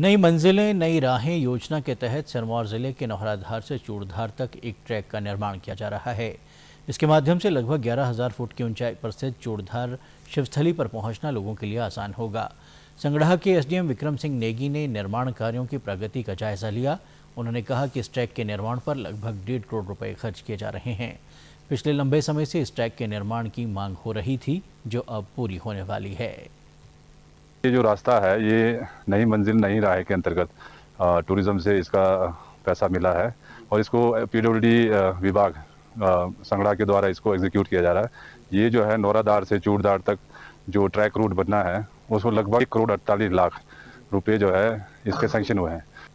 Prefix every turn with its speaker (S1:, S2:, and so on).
S1: नई मंजिलें नई राहें योजना के तहत सिरमौर जिले के नौहराधार से चूड़धार तक एक ट्रैक का निर्माण किया जा रहा है इसके माध्यम से लगभग ग्यारह हजार फुट की ऊंचाई पर स्थित चूड़धार शिवस्थली पर पहुंचना लोगों के लिए आसान होगा संग्रह के एसडीएम विक्रम सिंह नेगी ने निर्माण कार्यों की प्रगति का जायजा लिया उन्होंने कहा कि इस ट्रैक के निर्माण पर लगभग डेढ़ करोड़ रुपए खर्च किए जा रहे हैं पिछले लंबे समय से इस ट्रैक के निर्माण की मांग हो रही थी जो अब पूरी होने वाली है
S2: ये जो रास्ता है ये नई मंजिल नई राह के अंतर्गत टूरिज़्म से इसका पैसा मिला है और इसको पीडब्ल्यूडी विभाग संगड़ा के द्वारा इसको एग्जीक्यूट किया जा रहा है ये जो है नौरादार से चूड़दार तक जो ट्रैक रूट बनना है उसको लगभग एक करोड़ अड़तालीस लाख रुपए जो है इसके सेंक्शन हुए हैं